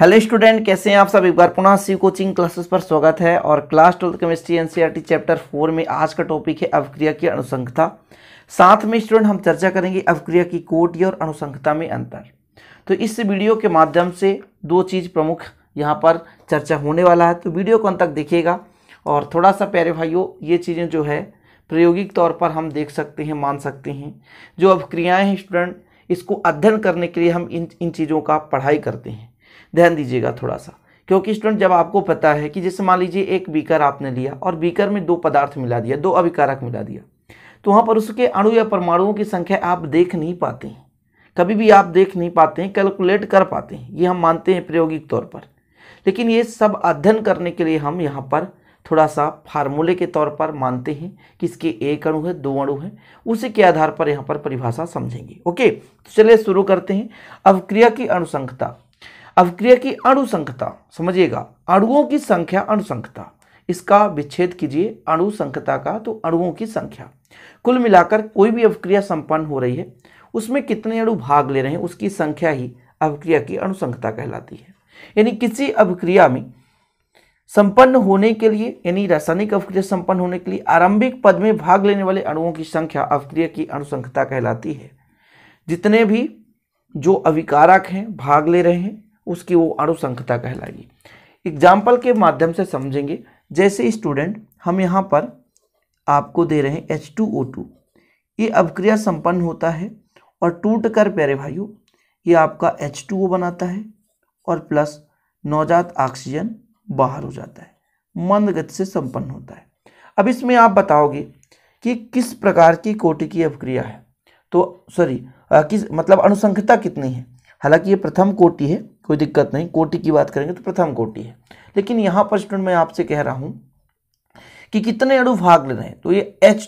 hello student कैसे हैं आप सब एक बार पुनः सी कोचिंग क्लासेस पर स्वागत है और class twelfth chemistry NCERT chapter four में आज का टॉपिक है अवक्रिया की अनुसंगता साथ में स्टूडेंट हम चर्चा करेंगे अवक्रिया की कोटि और अनुसंगता में अंतर तो इस वीडियो के माध्यम से दो चीज़ प्रमुख यहाँ पर चर्चा होने वाला है तो वीडियो को अंत तक देखिएगा और थोड़ा सा प्यारे भाइयों ये चीज़ें जो है प्रायोगिक तौर पर हम देख सकते हैं मान सकते हैं जो अवक्रियाएँ हैं स्टूडेंट इसको अध्ययन करने के लिए हम इन इन चीज़ों का पढ़ाई करते हैं ध्यान दीजिएगा थोड़ा सा क्योंकि स्टूडेंट जब आपको पता है कि जैसे मान लीजिए एक बीकर आपने लिया और बीकर में दो पदार्थ मिला दिया दो अभिकारक मिला दिया तो वहाँ पर उसके अणु या परमाणुओं की संख्या आप देख नहीं पाते हैं कभी भी आप देख नहीं पाते हैं कैलकुलेट कर पाते हैं ये हम मानते हैं प्रायोगिक तौर पर लेकिन ये सब अध्ययन करने के लिए हम यहाँ पर थोड़ा सा फार्मूले के तौर पर मानते हैं कि इसके एक अणु है दो अणु है उसी के आधार पर यहाँ पर परिभाषा समझेंगे ओके तो चलिए शुरू करते हैं अवक्रिया की अणुसंख्यता अवक्रिया की अणुसंखता समझिएगा अणुओं की संख्या अणुसंखता इसका विच्छेद कीजिए अणुसंखता का तो अणुओं की संख्या कुल मिलाकर कोई भी अवक्रिया संपन्न हो रही है उसमें कितने अणु भाग ले रहे हैं उसकी संख्या ही अवक्रिया की अणुसंख्यता कहलाती है यानी किसी अवक्रिया में संपन्न होने के लिए यानी रासायनिक अवक्रिया संपन्न होने के लिए आरंभिक पद में भाग लेने वाले अणुओं की संख्या अवक्रिया की अणुसंखता कहलाती है जितने भी जो अविकारक हैं भाग ले रहे हैं उसकी वो अणुसंख्यता कहलाएगी एग्जाम्पल के माध्यम से समझेंगे जैसे स्टूडेंट हम यहाँ पर आपको दे रहे हैं एच टू ओ टू ये अवक्रिया संपन्न होता है और टूट कर प्यारे भाइयों ये आपका एच टू ओ बनाता है और प्लस नवजात ऑक्सीजन बाहर हो जाता है मंद गति से संपन्न होता है अब इसमें आप बताओगे कि किस प्रकार की कोटि की अवक्रिया है तो सॉरी किस मतलब अनुसंख्यता कितनी है हालांकि ये प्रथम कोटि है कोई दिक्कत नहीं कोटि की बात करेंगे तो प्रथम कोटि है लेकिन यहाँ पर स्टूडेंट मैं आपसे कह रहा हूँ कि कितने अणु भाग ले रहे हैं तो ये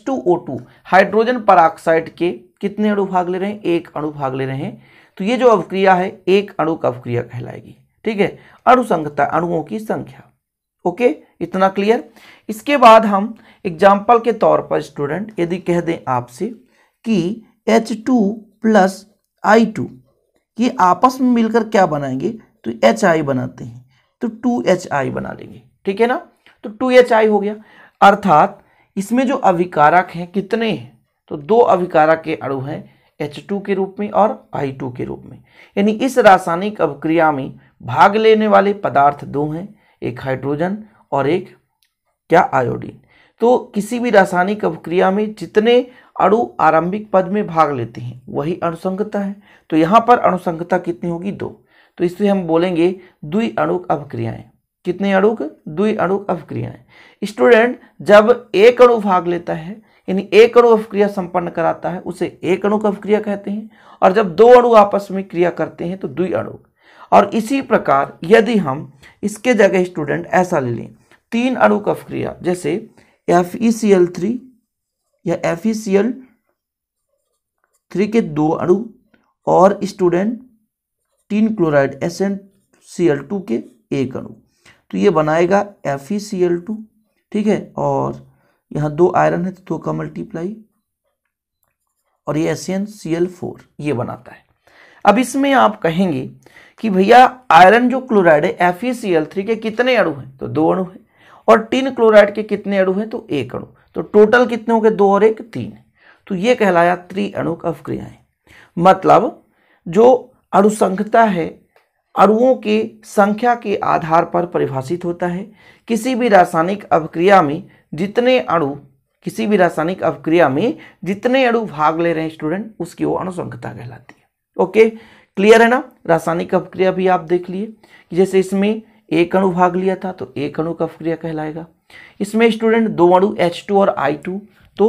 टू हाइड्रोजन पराक्साइड के कितने अणु भाग ले रहे हैं एक अणु भाग ले रहे हैं तो ये जो अवक्रिया है एक अणु का अवक्रिया कहलाएगी ठीक है अणुसंगता अणुओं की संख्या ओके इतना क्लियर इसके बाद हम एग्जाम्पल के तौर पर स्टूडेंट यदि कह दें आपसे कि H2 two plus I to ये आपस में मिलकर क्या बनाएंगे तो एच आई बनाते हैं तो टू एच आई बना लेंगे ठीक है ना तो टू एच आई हो गया अर्थात इसमें जो अभिकारक हैं कितने हैं तो दो अभिकारक के अणु हैं एच टू के रूप में और आई टू के रूप में यानी इस रासायनिक अभिक्रिया में भाग लेने वाले पदार्थ दो हैं एक हाइड्रोजन और एक क्या आयोडीन तो किसी भी रासायनिक अभिक्रिया में जितने अणु आरंभिक पद में भाग लेते हैं वही अनुसंगता है तो यहाँ पर अनुसंगता कितनी होगी दो तो इससे हम बोलेंगे द्वि अणुक अभिक्रियाएं कितने अणुक द्वि अणुक अभिक्रियाएं स्टूडेंट जब एक अणु भाग लेता है यानी एक अणु अभिक्रिया संपन्न कराता है उसे एक अणु अभिक्रिया कहते हैं और जब दो अणु आपस में क्रिया करते हैं तो द्वि अणुक और इसी प्रकार यदि हम इसके जगह स्टूडेंट ऐसा ले लें तीन अणुक अभिक्रिया जैसे F E C L three या एफ थ्री के दो अणु और स्टूडेंट tin chloride S N C L two के एक अणु तो ये बनाएगा F E C L two ठीक है और यहाँ दो आयरन है तो दो का मल्टीप्लाई और ये S N C L four ये बनाता है अब इसमें आप कहेंगे कि भैया आयरन जो क्लोराइड है F E C L three के कितने अणु हैं तो दो अणु हैं और टीन क्लोराइड के कितने अणु हैं तो एक अणु तो टोटल कितने हो गए दो और एक तीन तो ये कहलाया त्रिअणुक अवक्रियाएं मतलब जो अणुसंख्यता है अणुओं के संख्या के आधार पर परिभाषित होता है किसी भी रासायनिक अवक्रिया में जितने अणु किसी भी रासायनिक अवक्रिया में जितने अणु भाग ले रहे हैं स्टूडेंट उसकी वो अणुसंख्यता कहलाती है ओके क्लियर है ना रासायनिक अवक्रिया भी आप देख लिए जैसे इसमें एक अणु भाग लिया था तो एक अणु कफ क्रिया कहलाएगा इसमें स्टूडेंट दो अणु एच टू और आई टू तो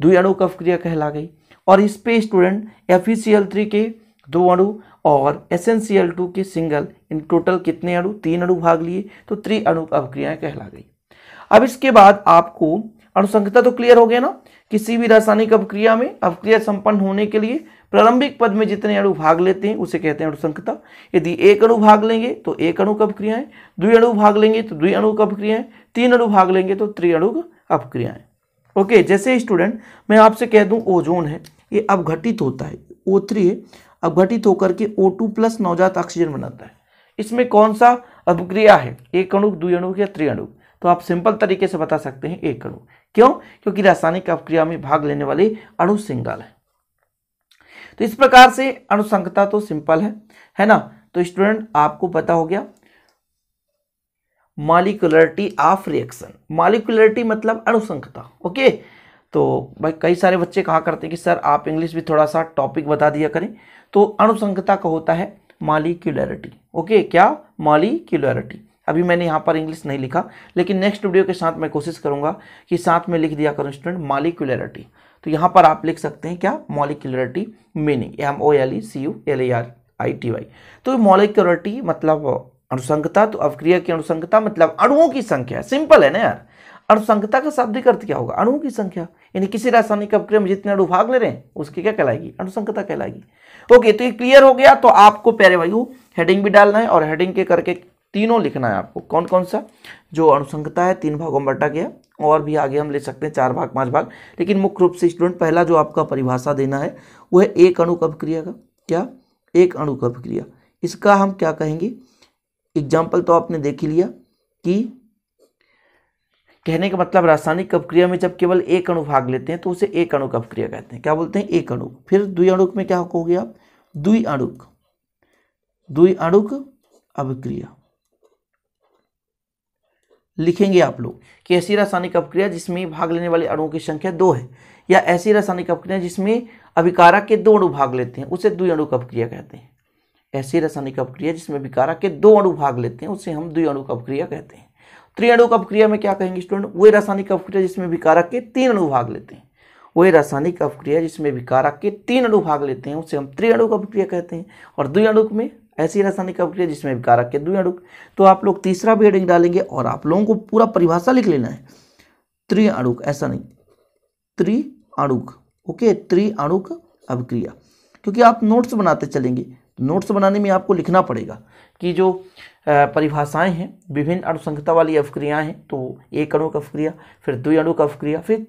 द्वि अणु कफ क्रिया कहला गई और इस पे स्टूडेंट एफ थ्री e के दो अणु और एस टू के सिंगल इन टोटल कितने अणु तीन अणु भाग लिए तो त्रि अणु अभिक्रियाएं कहला गई अब इसके बाद आपको अनुसंगता तो क्लियर हो गया ना किसी भी रासायनिक अपक्रिया में अवक्रिया संपन्न होने के लिए प्रारंभिक पद में जितने अणु भाग लेते हैं उसे कहते हैं अनुसंगता यदि एक अणु भाग लेंगे तो एक अणु अपक्रियाएं द्वि अणु भाग लेंगे तो द्वि अणु अपक्रियाएं तीन अणु भाग लेंगे तो त्रिअणु अपक्रियाएं ओके जैसे स्टूडेंट मैं आपसे कह दूं ओजोन है ये अवघटित होता है ओ थ्री अवघटित होकर के ओ टू प्लस नवजात ऑक्सीजन बनाता है इसमें कौन सा अपक्रिया है एक अणु द्वि अणु या त्रिअणु तो आप सिंपल तरीके से बता सकते हैं एक अणु क्यों क्योंकि रासायनिक अपक्रिया में भाग लेने वाले अणु सिंगल है तो इस प्रकार से अनुसंगता तो सिंपल है है ना तो स्टूडेंट आपको पता हो गया मालिकुलरिटी ऑफ रिएक्शन मालिकुलरिटी मतलब अणुसंगता ओके तो भाई कई सारे बच्चे कहा करते हैं कि सर आप इंग्लिश भी थोड़ा सा टॉपिक बता दिया करें तो अणुसंगता का होता है मालिक्यूलरिटी ओके क्या मालिक्यूलरिटी अभी मैंने यहाँ पर इंग्लिश नहीं लिखा लेकिन नेक्स्ट वीडियो के साथ मैं कोशिश करूँगा कि साथ में लिख दिया करूँ स्टूडेंट मालिकुलरिटी तो यहाँ पर आप लिख सकते हैं क्या molecularity meaning M O L E C U L A R I T Y तो मॉलिकुलरिटी मतलब अनुसंगता तो अवक्रिया की अनुसंगता मतलब अणुओं की संख्या सिंपल है ना यार अनुसंगता का शाब्दिक अर्थ क्या होगा अणुओं की संख्या यानी किसी रासायनिक अवक्रिया में जितने अणु भाग ले रहे हैं उसकी क्या कहलाएगी अनुसंगता कहलाएगी ओके तो ये क्लियर हो गया तो आपको प्यारे वायु हेडिंग भी डालना है और हेडिंग के करके तीनों लिखना है आपको कौन कौन सा जो अनुसंगता है तीन भागों में बटा गया और भी आगे हम ले सकते हैं चार भाग पांच भाग लेकिन मुख्य रूप से स्टूडेंट पहला जो आपका परिभाषा देना है वो है एक अणु कब क्रिया का क्या एक अणु कब क्रिया इसका हम क्या कहेंगे एग्जाम्पल तो आपने देख ही लिया कि कहने का मतलब रासायनिक कप क्रिया में जब केवल एक अणु भाग लेते हैं तो उसे एक अणु कप क्रिया कहते हैं क्या बोलते हैं एक अणु फिर द्वि अणुक में क्या कहोगे आप द्वि अणुक द्वि अणुक अभिक्रिया लिखेंगे आप लोग कि ऐसी रासायनिक अपक्रिया जिसमें भाग लेने वाले अणुओं की संख्या दो है या ऐसी रासायनिक अपक्रिया जिसमें अभिकारक के दो अणु भाग लेते हैं उसे अणु अपक्रिया कहते हैं ऐसी रासायनिक अपक्रिया जिसमें अभिकारक के दो अणु भाग लेते हैं उसे हम अणु अपक्रिया कहते हैं त्रिअणु अपक्रिया में क्या कहेंगे स्टूडेंट वही रासायनिक अपक्रिया जिसमें विकारक के तीन अणु भाग लेते हैं वही रासायनिक अपक्रिया जिसमें विकारक के तीन अणु भाग लेते हैं उसे हम त्रिअणु अपक्रिया कहते हैं और अणु में ऐसी रासायनिक अभिक्रिया जिसमें विकारक के दुई अणु तो आप लोग तीसरा भी हेडिंग डालेंगे और आप लोगों को पूरा परिभाषा लिख लेना है त्रिअणुक ऐसा नहीं त्रिअणुक ओके त्रिअणुक अभिक्रिया क्योंकि आप नोट्स बनाते चलेंगे नोट्स बनाने में आपको लिखना पड़ेगा कि जो परिभाषाएं हैं विभिन्न अणुसंख्यता वाली अवक्रियाएं हैं तो एक अणु का अवक्रिया फिर दो अणु का अवक्रिया फिर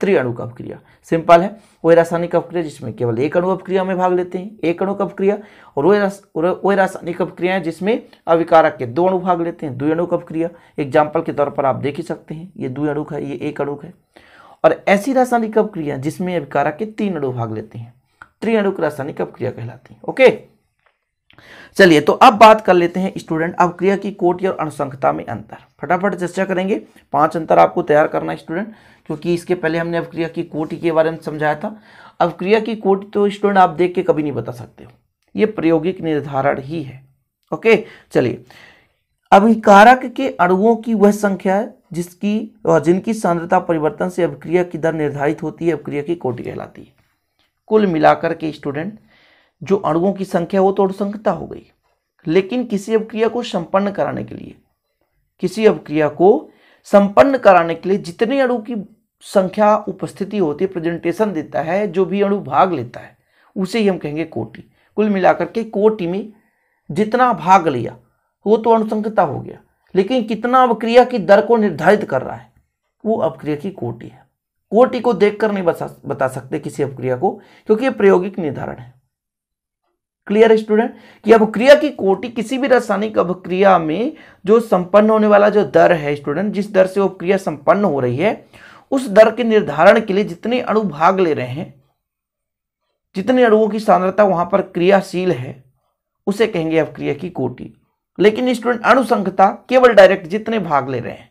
त्रिअणु का अवक्रिया सिंपल है वह रासायनिक अवक्रिया जिसमें केवल एक अणु अवक्रिया में भाग लेते हैं एक अणु का अवक्रिया और वह रासायनिक अवक्रियाएं जिसमें अविकारक के दो अणु भाग लेते हैं दो अणु का अवक्रिया एग्जाम्पल के तौर पर आप देख ही सकते हैं ये दो अणु है ये एक अणु है और ऐसी रासायनिक अवक्रिया जिसमें अविकारक के तीन अणु भाग लेते हैं त्रिअणुक रासायनिक अवक्रिया कहलाती है ओके चलिए तो अब बात कर लेते हैं स्टूडेंट अब क्रिया की कोटि और अनुसंखता में अंतर फटाफट चर्चा करेंगे पांच अंतर आपको तैयार करना स्टूडेंट क्योंकि इसके पहले हमने अब क्रिया की कोटि के बारे में समझाया था अब क्रिया की कोटि तो स्टूडेंट आप देख के कभी नहीं बता सकते हो ये प्रायोगिक निर्धारण ही है ओके चलिए अभिकारक के अणुओं की वह संख्या है जिसकी और जिनकी सांद्रता परिवर्तन से अभिक्रिया की दर निर्धारित होती है अभिक्रिया की कोटि कहलाती है कुल मिलाकर के स्टूडेंट जो अणुओं की संख्या वो तो अणुसंख्यता हो गई लेकिन किसी अवक्रिया को संपन्न कराने के लिए किसी अवक्रिया को संपन्न कराने के लिए जितने अणु की संख्या उपस्थिति होती है प्रेजेंटेशन देता है जो भी अणु भाग लेता है उसे ही हम कहेंगे कोटि कुल मिलाकर के कोटि में जितना भाग लिया वो तो अनुसंगता हो गया लेकिन कितना अपक्रिया की दर को निर्धारित कर रहा है वो अपक्रिया की कोटि है कोटि को देखकर नहीं बता सकते किसी अपक्रिया को क्योंकि ये प्रायोगिक निर्धारण है क्लियर स्टूडेंट कि अभिक्रिया की कोटि किसी भी रासायनिक अभिक्रिया में जो संपन्न होने वाला जो दर है स्टूडेंट जिस दर से वो क्रिया संपन्न हो रही है उस दर के निर्धारण के लिए जितने अणु भाग ले रहे हैं जितने अणुओं की सांद्रता वहां पर क्रियाशील है उसे कहेंगे अभिक्रिया की कोटि लेकिन स्टूडेंट अणुसंख्यता केवल डायरेक्ट जितने भाग ले रहे हैं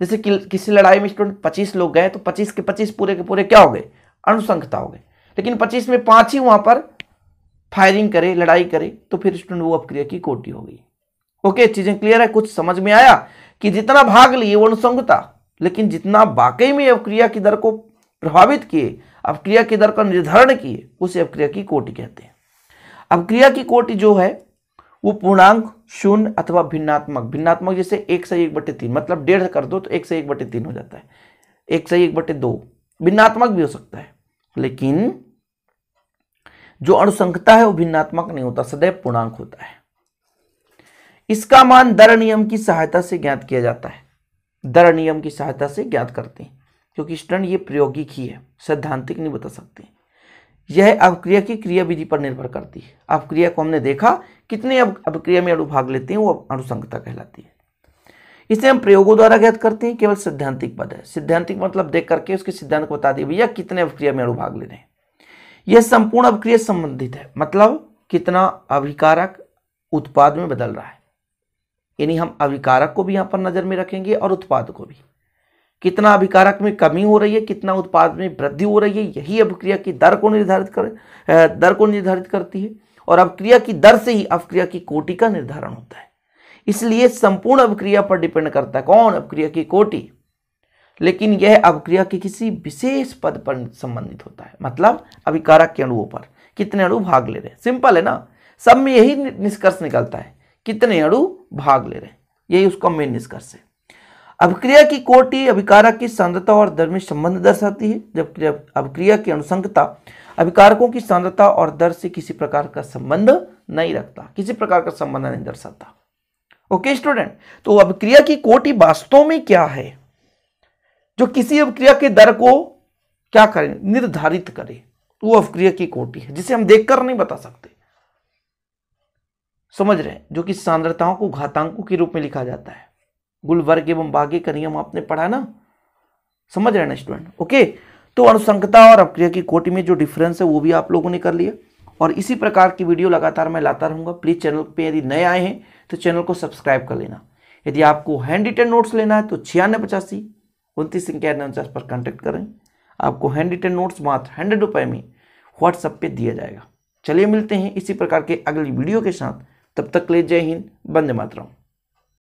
जैसे कि, किसी लड़ाई में स्टूडेंट पच्चीस लोग गए तो पच्चीस के पच्चीस पूरे के पूरे क्या हो गए अणुसंख्यता हो गए लेकिन पच्चीस में पांच ही वहां पर फायरिंग करे लड़ाई करे तो फिर स्टूडेंट वो अपक्रिया की कोटि होगी ओके चीजें क्लियर है कुछ समझ में आया कि जितना भाग लिए वो अनुसंगता लेकिन जितना वाकई में अपक्रिया की दर को प्रभावित किए अपक्रिया की दर का निर्धारण किए उसे अपक्रिया की कोटि कहते हैं अपक्रिया की कोटि जो है वो पूर्णांक शून्य अथवा भिन्नात्मक भिन्नात्मक जैसे एक से एक बटे तीन मतलब डेढ़ कर दो तो एक से एक बटे तीन हो जाता है एक से एक बटे दो भिन्नात्मक भी हो सकता है लेकिन जो अणुसंखता है वो भिन्नात्मक नहीं होता सदैव पूर्णांक होता है इसका मान दर नियम की सहायता से ज्ञात किया जाता है दर नियम की सहायता से ज्ञात करते हैं क्योंकि स्टूडेंट ये प्रायोगिक ही है सैद्धांतिक नहीं बता सकते यह अवक्रिया की क्रिया विधि पर निर्भर करती है अवक्रिया को हमने देखा कितने अवक्रिया में अणु भाग लेते हैं वो अणुसंगता कहलाती है इसे हम प्रयोगों द्वारा ज्ञात करते हैं केवल सिद्धांतिक पद है सिद्धांतिक मतलब देख करके उसके सिद्धांत को बता दिए भैया कितने अवक्रिया में अणु भाग ले रहे हैं यह संपूर्ण अभिक्रिया संबंधित है मतलब कितना अभिकारक उत्पाद में बदल रहा है यानी हम अभिकारक को भी यहां पर नज़र में रखेंगे और उत्पाद को भी कितना अभिकारक में कमी हो रही है कितना उत्पाद में वृद्धि हो रही है यही अभिक्रिया की दर को निर्धारित कर दर को निर्धारित करती है और अभिक्रिया की दर से ही अभिक्रिया की कोटि का निर्धारण होता है इसलिए संपूर्ण अभिक्रिया पर डिपेंड करता है कौन अभिक्रिया की कोटि लेकिन यह अभिक्रिया के किसी विशेष पद पर संबंधित होता है मतलब अभिकारक के अणुओं पर कितने अणु भाग ले रहे हैं सिंपल है ना सब में यही निष्कर्ष निकलता है कितने अणु भाग ले रहे हैं यही उसका मेन निष्कर्ष है अभिक्रिया की कोटि अभिकारक की सांद्रता और दर में संबंध दर्शाती है जबकि अभिक्रिया की अनुसंगता अभिकारकों की सांद्रता और दर से किसी प्रकार का संबंध नहीं रखता किसी प्रकार का संबंध नहीं दर्शाता ओके स्टूडेंट तो अभिक्रिया की कोटि वास्तव में क्या है जो किसी अवक्रिया के दर को क्या करें निर्धारित करे वो अवक्रिया की कोटि है जिसे हम देखकर नहीं बता सकते समझ रहे हैं जो कि सांद्रताओं को घातांकों के रूप में लिखा जाता है गुलवर्ग एवं बागे का नियम आपने पढ़ा ना समझ रहे हैं स्टूडेंट ओके तो अनुसंकता और अवक्रिया की कोटि में जो डिफरेंस है वो भी आप लोगों ने कर लिया और इसी प्रकार की वीडियो लगातार मैं लाता रहूंगा प्लीज़ चैनल पे यदि नए आए हैं तो चैनल को सब्सक्राइब कर लेना यदि आपको हैंड रिटर्न नोट्स लेना है तो छियानवे पचासी उनतीस संख्या उनचास पर कॉन्टैक्ट करें आपको हैंड रिटन नोट्स मात्र हंड्रेड रुपये में व्हाट्सएप पे दिया जाएगा चलिए मिलते हैं इसी प्रकार के अगली वीडियो के साथ तब तक ले जय हिंद बंदे मातरम